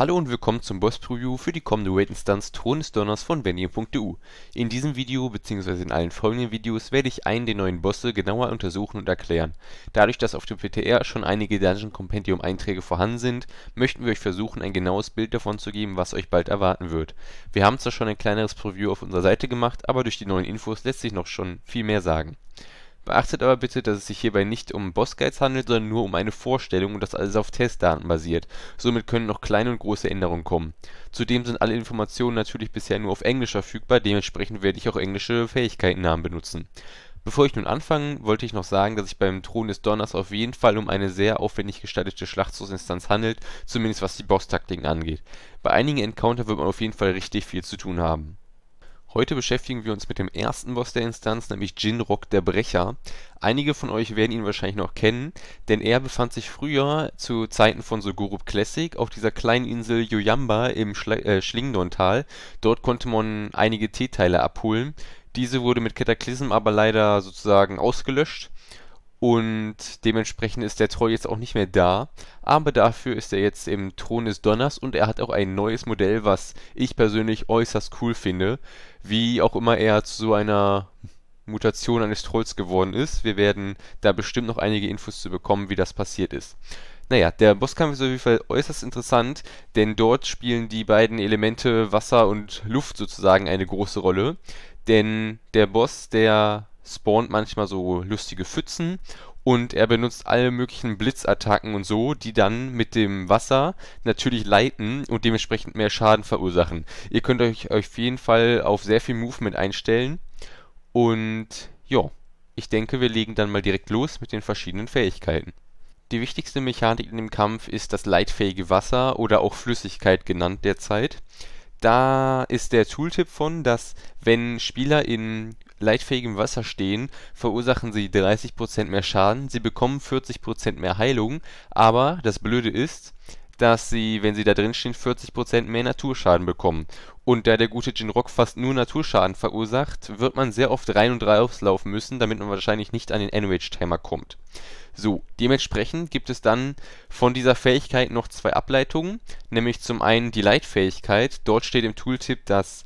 Hallo und willkommen zum Boss Preview für die kommende Raid-Instanz Thron des Donners von Venier.eu. In diesem Video bzw. in allen folgenden Videos werde ich einen der neuen Bosse genauer untersuchen und erklären. Dadurch, dass auf dem PTR schon einige Dungeon Compendium Einträge vorhanden sind, möchten wir euch versuchen, ein genaues Bild davon zu geben, was euch bald erwarten wird. Wir haben zwar schon ein kleineres Preview auf unserer Seite gemacht, aber durch die neuen Infos lässt sich noch schon viel mehr sagen. Beachtet aber bitte, dass es sich hierbei nicht um Bossguides handelt, sondern nur um eine Vorstellung und das alles auf Testdaten basiert, somit können noch kleine und große Änderungen kommen. Zudem sind alle Informationen natürlich bisher nur auf Englisch verfügbar, dementsprechend werde ich auch englische Fähigkeitennamen benutzen. Bevor ich nun anfange, wollte ich noch sagen, dass sich beim Thron des Donners auf jeden Fall um eine sehr aufwendig gestaltete Schlachtzugsinstanz handelt, zumindest was die Bosstaktiken angeht. Bei einigen Encounter wird man auf jeden Fall richtig viel zu tun haben Heute beschäftigen wir uns mit dem ersten Boss der Instanz, nämlich Jinrock der Brecher. Einige von euch werden ihn wahrscheinlich noch kennen, denn er befand sich früher zu Zeiten von Sogorup Classic auf dieser kleinen Insel Yoyamba im Schle äh, Schlingdontal. Dort konnte man einige T-Teile abholen. Diese wurde mit Cataclysm aber leider sozusagen ausgelöscht und dementsprechend ist der Troll jetzt auch nicht mehr da. Aber dafür ist er jetzt im Thron des Donners und er hat auch ein neues Modell, was ich persönlich äußerst cool finde. Wie auch immer er zu so einer Mutation eines Trolls geworden ist. Wir werden da bestimmt noch einige Infos zu bekommen, wie das passiert ist. Naja, der Bosskampf ist auf jeden Fall äußerst interessant, denn dort spielen die beiden Elemente Wasser und Luft sozusagen eine große Rolle. Denn der Boss, der spawnt manchmal so lustige Pfützen und er benutzt alle möglichen Blitzattacken und so, die dann mit dem Wasser natürlich leiten und dementsprechend mehr Schaden verursachen. Ihr könnt euch, euch auf jeden Fall auf sehr viel Movement einstellen und ja, ich denke, wir legen dann mal direkt los mit den verschiedenen Fähigkeiten. Die wichtigste Mechanik in dem Kampf ist das leitfähige Wasser oder auch Flüssigkeit genannt derzeit. Da ist der Tooltip von, dass wenn Spieler in leitfähigem Wasser stehen, verursachen sie 30 mehr Schaden, sie bekommen 40 mehr Heilung, aber das Blöde ist, dass sie, wenn sie da drin stehen, 40 mehr Naturschaden bekommen. Und da der gute Jinrock fast nur Naturschaden verursacht, wird man sehr oft rein und raus laufen müssen, damit man wahrscheinlich nicht an den Enraged-Timer kommt. So, dementsprechend gibt es dann von dieser Fähigkeit noch zwei Ableitungen, nämlich zum einen die Leitfähigkeit. Dort steht im Tooltip, dass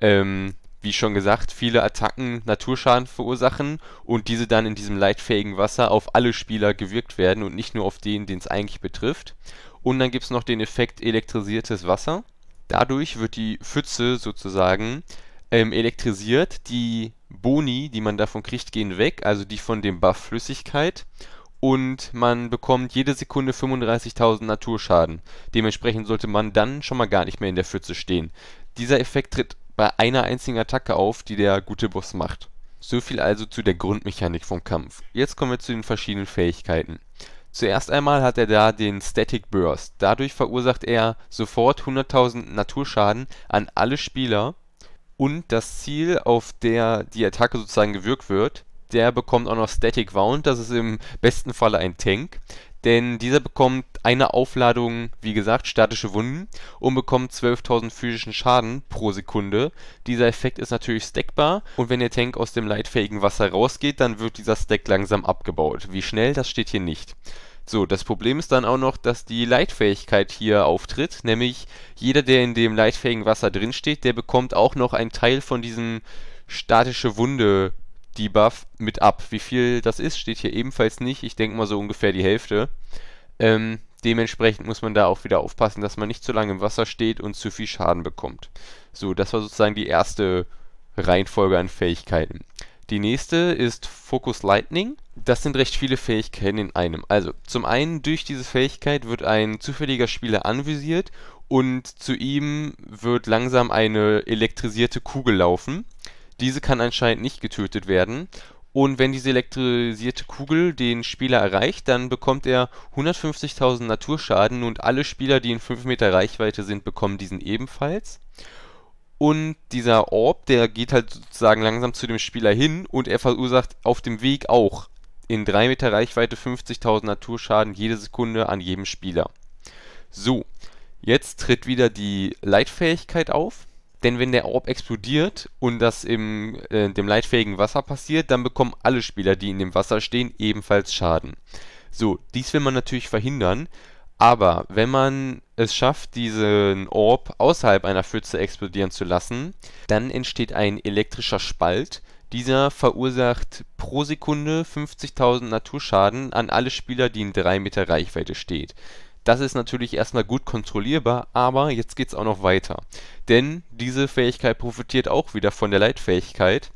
ähm, wie schon gesagt, viele Attacken Naturschaden verursachen und diese dann in diesem leitfähigen Wasser auf alle Spieler gewirkt werden und nicht nur auf den, den es eigentlich betrifft. Und dann gibt es noch den Effekt elektrisiertes Wasser. Dadurch wird die Pfütze sozusagen ähm, elektrisiert, die Boni, die man davon kriegt, gehen weg, also die von dem Buff Flüssigkeit und man bekommt jede Sekunde 35.000 Naturschaden. Dementsprechend sollte man dann schon mal gar nicht mehr in der Pfütze stehen. Dieser Effekt tritt bei einer einzigen Attacke auf, die der gute Boss macht. So viel also zu der Grundmechanik vom Kampf. Jetzt kommen wir zu den verschiedenen Fähigkeiten. Zuerst einmal hat er da den Static Burst. Dadurch verursacht er sofort 100.000 Naturschaden an alle Spieler und das Ziel, auf der die Attacke sozusagen gewirkt wird, der bekommt auch noch Static Wound, das ist im besten Falle ein Tank, denn dieser bekommt eine Aufladung, wie gesagt, statische Wunden und bekommt 12.000 physischen Schaden pro Sekunde. Dieser Effekt ist natürlich stackbar und wenn der Tank aus dem leitfähigen Wasser rausgeht, dann wird dieser Stack langsam abgebaut. Wie schnell, das steht hier nicht. So, das Problem ist dann auch noch, dass die Leitfähigkeit hier auftritt, nämlich jeder, der in dem leitfähigen Wasser drinsteht, der bekommt auch noch einen Teil von diesem statische Wunde Debuff mit ab. Wie viel das ist, steht hier ebenfalls nicht. Ich denke mal so ungefähr die Hälfte. Ähm, dementsprechend muss man da auch wieder aufpassen, dass man nicht zu lange im Wasser steht und zu viel Schaden bekommt. So, das war sozusagen die erste Reihenfolge an Fähigkeiten. Die nächste ist Focus Lightning. Das sind recht viele Fähigkeiten in einem. Also, zum einen durch diese Fähigkeit wird ein zufälliger Spieler anvisiert und zu ihm wird langsam eine elektrisierte Kugel laufen. Diese kann anscheinend nicht getötet werden. Und wenn diese elektrisierte Kugel den Spieler erreicht, dann bekommt er 150.000 Naturschaden und alle Spieler, die in 5 Meter Reichweite sind, bekommen diesen ebenfalls. Und dieser Orb, der geht halt sozusagen langsam zu dem Spieler hin und er verursacht auf dem Weg auch in 3 Meter Reichweite 50.000 Naturschaden jede Sekunde an jedem Spieler. So, jetzt tritt wieder die Leitfähigkeit auf. Denn wenn der Orb explodiert und das im äh, dem leitfähigen Wasser passiert, dann bekommen alle Spieler, die in dem Wasser stehen, ebenfalls Schaden. So, dies will man natürlich verhindern, aber wenn man es schafft, diesen Orb außerhalb einer Pfütze explodieren zu lassen, dann entsteht ein elektrischer Spalt. Dieser verursacht pro Sekunde 50.000 Naturschaden an alle Spieler, die in 3 Meter Reichweite stehen. Das ist natürlich erstmal gut kontrollierbar, aber jetzt geht es auch noch weiter. Denn diese Fähigkeit profitiert auch wieder von der Leitfähigkeit.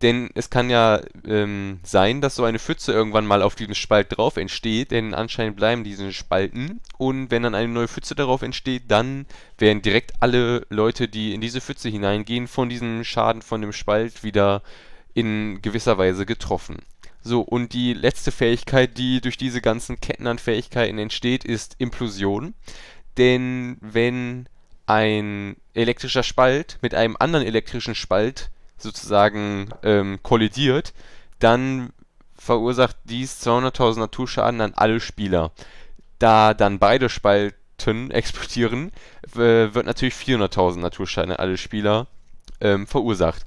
Denn es kann ja ähm, sein, dass so eine Pfütze irgendwann mal auf diesen Spalt drauf entsteht, denn anscheinend bleiben diese Spalten. Und wenn dann eine neue Pfütze darauf entsteht, dann werden direkt alle Leute, die in diese Pfütze hineingehen, von diesem Schaden von dem Spalt wieder in gewisser Weise getroffen. So, und die letzte Fähigkeit, die durch diese ganzen Ketten an Fähigkeiten entsteht, ist Implosion. Denn wenn ein elektrischer Spalt mit einem anderen elektrischen Spalt sozusagen ähm, kollidiert, dann verursacht dies 200.000 Naturschaden an alle Spieler. Da dann beide Spalten explodieren, wird natürlich 400.000 Naturschaden an alle Spieler ähm, verursacht.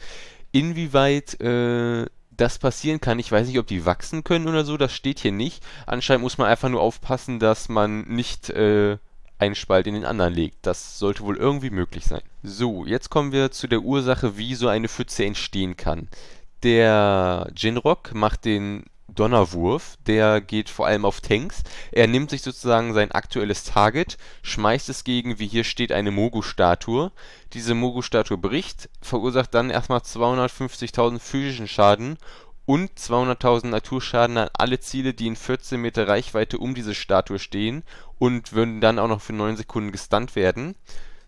Inwieweit äh, das passieren kann. Ich weiß nicht, ob die wachsen können oder so, das steht hier nicht. Anscheinend muss man einfach nur aufpassen, dass man nicht äh, einen Spalt in den anderen legt. Das sollte wohl irgendwie möglich sein. So, jetzt kommen wir zu der Ursache, wie so eine Pfütze entstehen kann. Der Jinrock macht den Donnerwurf, der geht vor allem auf Tanks. Er nimmt sich sozusagen sein aktuelles Target, schmeißt es gegen, wie hier steht, eine Mogu-Statue. Diese Mogu-Statue bricht, verursacht dann erstmal 250.000 physischen Schaden und 200.000 Naturschaden an alle Ziele, die in 14 Meter Reichweite um diese Statue stehen und würden dann auch noch für 9 Sekunden gestunt werden.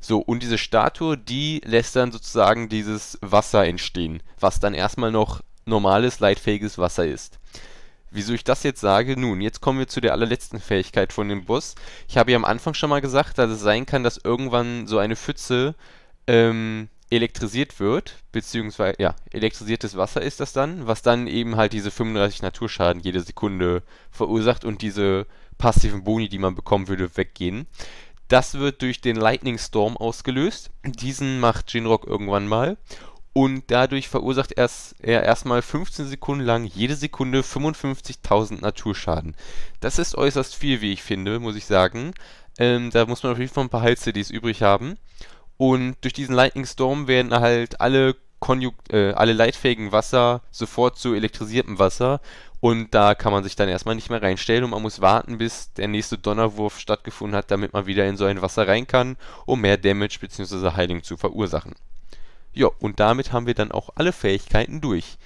So, und diese Statue, die lässt dann sozusagen dieses Wasser entstehen, was dann erstmal noch normales, leitfähiges Wasser ist. Wieso ich das jetzt sage? Nun, jetzt kommen wir zu der allerletzten Fähigkeit von dem Boss. Ich habe ja am Anfang schon mal gesagt, dass es sein kann, dass irgendwann so eine Pfütze ähm, elektrisiert wird, beziehungsweise, ja, elektrisiertes Wasser ist das dann, was dann eben halt diese 35 Naturschaden jede Sekunde verursacht und diese passiven Boni, die man bekommen würde, weggehen. Das wird durch den Lightning Storm ausgelöst. Diesen macht Jinrock irgendwann mal und dadurch verursacht er erstmal 15 Sekunden lang jede Sekunde 55.000 Naturschaden. Das ist äußerst viel, wie ich finde, muss ich sagen. Ähm, da muss man auf jeden Fall ein paar Heil-CDs übrig haben. Und durch diesen Lightning Storm werden halt alle, Konju äh, alle leitfähigen Wasser sofort zu elektrisiertem Wasser. Und da kann man sich dann erstmal nicht mehr reinstellen und man muss warten, bis der nächste Donnerwurf stattgefunden hat, damit man wieder in so ein Wasser rein kann, um mehr Damage bzw. Heiling zu verursachen. Ja, und damit haben wir dann auch alle Fähigkeiten durch.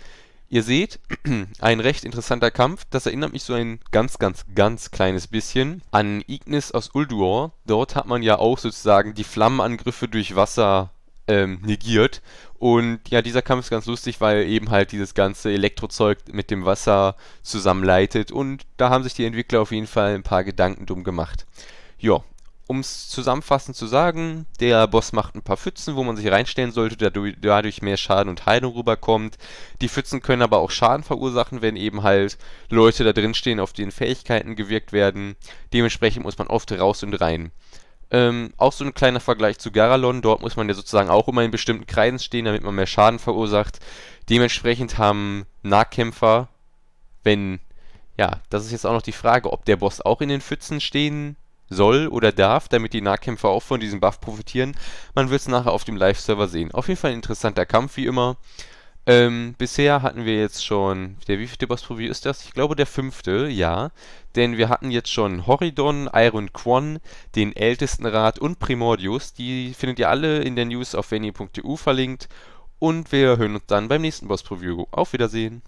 Ihr seht, ein recht interessanter Kampf. Das erinnert mich so ein ganz, ganz, ganz kleines bisschen an Ignis aus Ulduor. Dort hat man ja auch sozusagen die Flammenangriffe durch Wasser ähm, negiert. Und ja, dieser Kampf ist ganz lustig, weil eben halt dieses ganze Elektrozeug mit dem Wasser zusammenleitet. Und da haben sich die Entwickler auf jeden Fall ein paar Gedanken drum gemacht. Ja, um es zusammenfassend zu sagen, der Boss macht ein paar Pfützen, wo man sich reinstellen sollte, dadurch mehr Schaden und Heilung rüberkommt. Die Pfützen können aber auch Schaden verursachen, wenn eben halt Leute da drin stehen, auf denen Fähigkeiten gewirkt werden. Dementsprechend muss man oft raus und rein. Ähm, auch so ein kleiner Vergleich zu Garalon, dort muss man ja sozusagen auch immer in bestimmten Kreisen stehen, damit man mehr Schaden verursacht. Dementsprechend haben Nahkämpfer, wenn ja, das ist jetzt auch noch die Frage, ob der Boss auch in den Pfützen stehen soll oder darf, damit die Nahkämpfer auch von diesem Buff profitieren. Man wird es nachher auf dem Live-Server sehen. Auf jeden Fall ein interessanter Kampf, wie immer. Ähm, bisher hatten wir jetzt schon, der wievielte Boss-Preview ist das? Ich glaube der fünfte, ja. Denn wir hatten jetzt schon Horridon, Iron Quan, den Ältestenrat und Primordius. Die findet ihr alle in der News auf venue.eu verlinkt. Und wir hören uns dann beim nächsten Boss-Preview. Auf Wiedersehen!